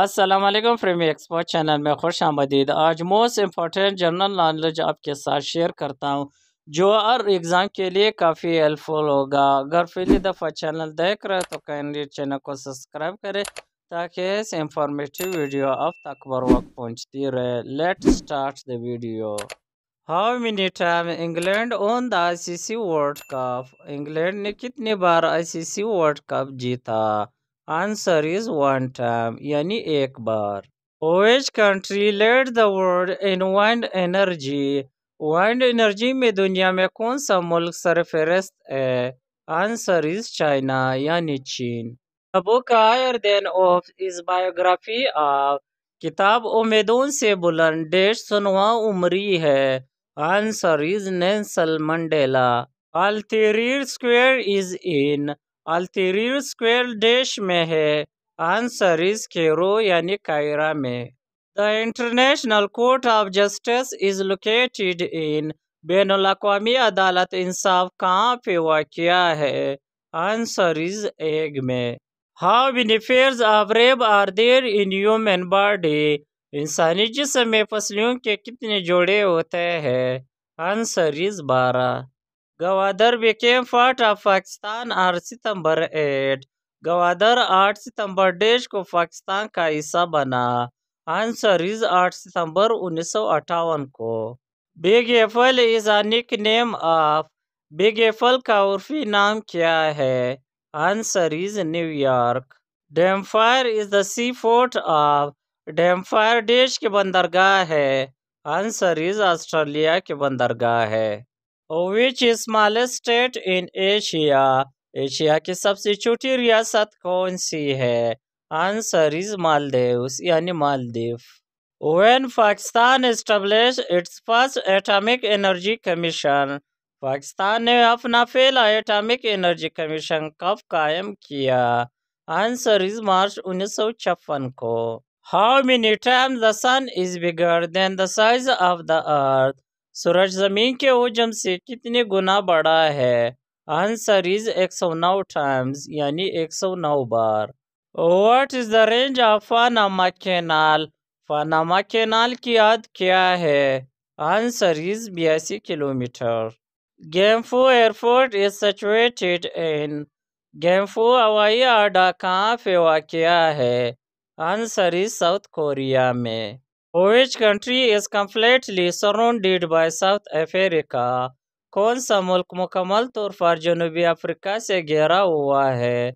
Aslam फ्रेमी expert channel में खुश आमदीद आज मोस्ट इम्पॉर्टेंट जनरल नॉलेज आपके साथ शेयर करता हूँ जो हर एग्ज़ाम के लिए काफ़ी हेल्पफुल होगा अगर पहली दफ़ा चैनल देख रहे तो कैंडली चैनल को सब्सक्राइब करें ताकि इस इंफॉर्मेटिव वीडियो अब तक बर वक्त पहुँचती रहे let start the video how many time England won the sea world cup England ने कितनी बार सी वर्ल्ड कप जीता आंसर इज वन टाइम यानी एक बार ओवेज country led the world in wind energy wind energy में दुनिया में कौन सा मुल्क सरफहरस्त है आंसर इज चाइना यानी चीन the book higher than hope is biography of किताब उमेदों से बुलंद डेट सुनवा उमरी है answer is Nelson Mandela Al Tahrir square is in Al Tahrir square डेश में है आंसर इज केरो यानी कायरा में the international court of justice is located in बैन अवी अदालत इंसाफ कहाँ पे वाक़ है आंसर इज एग में how benefits of rib are there in human body इंसानी जिसमें में फसलियों के कितने जोड़े होते हैं आंसर इज बारह Gwadar became part of Pakistan आठ सितंबर एट गवादर आठ सितंबर देश को पाकिस्तान का हिस्सा बना आंसर इज आठ सितंबर उन्नीस को big apple is a nickname of big apple का उर्फी नाम क्या है answer is New York Dampier is the seaport of Dampier देश के बंदरगाह है आंसर इज ऑस्ट्रेलिया के बंदरगाह है which smallest state in Asia Asia की सबसे छोटी रियासत कौन सी है आंसर इज मालदीव यानी Maldives when pakistan established its first atomic energy commission Pakistan ने अपना पहला एटॉमिक एनर्जी कमीशन कब कायम किया आंसर इज मार्च उन्नीस सौ छप्पन को how many time the sun is bigger than the size of the earth सूरज ज़मीन के हजम से कितने गुना बड़ा है आंसर इज़ एक सौ नौ टाइम्स यानी एक सौ नौ बार what is the range of Panama canal Panama canal की याद क्या है आंसर इज़ बयासी kilometre Gimpo airport is situated in Gimpo हवाई अड्डा कहाँ पे वाक़ है आंसर इज साउथ कोरिया में Which country is completely surrounded by South Africa? कौन सा मुल्क मुकम्मल तौर पर जनूबी अफ्रीका से घेरा हुआ है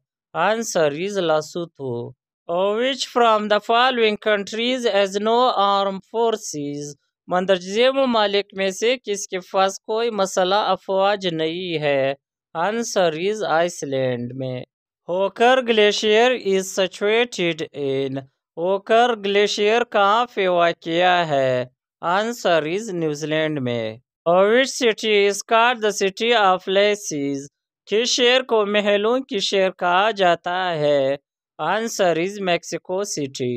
answer is Lesotho which from the following countries has no arm forces मंदरजे मालिक में से किसके पास कोई मसला अफवाज नहीं है आंसर इज आइसलैंड में होकर ग्लेशियर इज सचुएटेड इन ओकर ग्लेशियर कहाँ पे किया है आंसर इज न्यूजीलैंड में और city is the city of palaces किस शेर को महलों की शेर कहा जाता है answer is Mexico city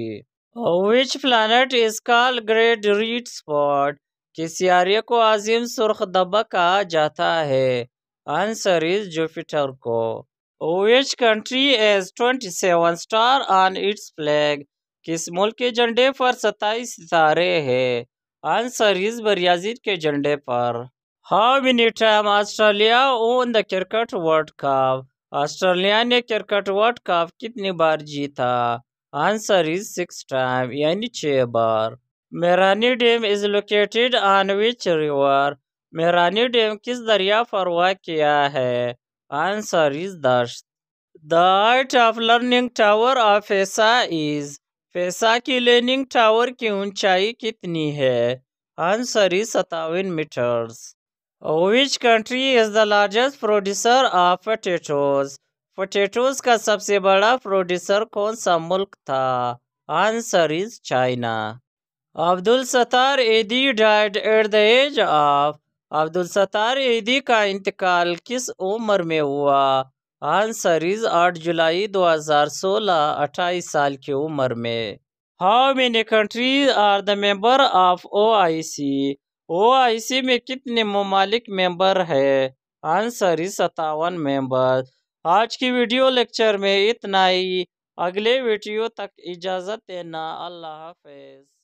which planet is call great red spot किस सियारे को आजिम सुर्ख दबा कहा जाता है आंसर इज जुपिटर को which country has twenty seven star on its flag किस मुल्क के झंडे पर सताईस सितारे हैं आंसर इस ब्राज़ील के झंडे पर how many time Australia won the cricket world cup Australia ने क्रिकेट वर्ल्ड कप कितनी बार जीता आंसर इज सिक्स टाइम यानी छः बार Mirani dam is located on which river Mirani dam किस दरिया पर किया है answer is Dasht the height of leaning tower of Pisa is Pisa की लेनिंग टावर की ऊंचाई कितनी है आंसर इज सतावन metres which country is the largest producer of potatoes potatoes का सबसे बड़ा प्रोड्यूसर कौन सा मुल्क था answer is China Abdul Sattar Edhi died at the age of Abdul Sattar Edhi का इंतकाल किस उम्र में हुआ आंसर इज आठ जुलाई 2016 अट्ठाईस साल की उम्र में how many countries are the member of OIC OIC में कितने ममालिक मेंबर है आंसर इज सतावन मेंबर आज की वीडियो लेक्चर में इतना ही अगले वीडियो तक इजाज़त देना अल्लाह हाफिज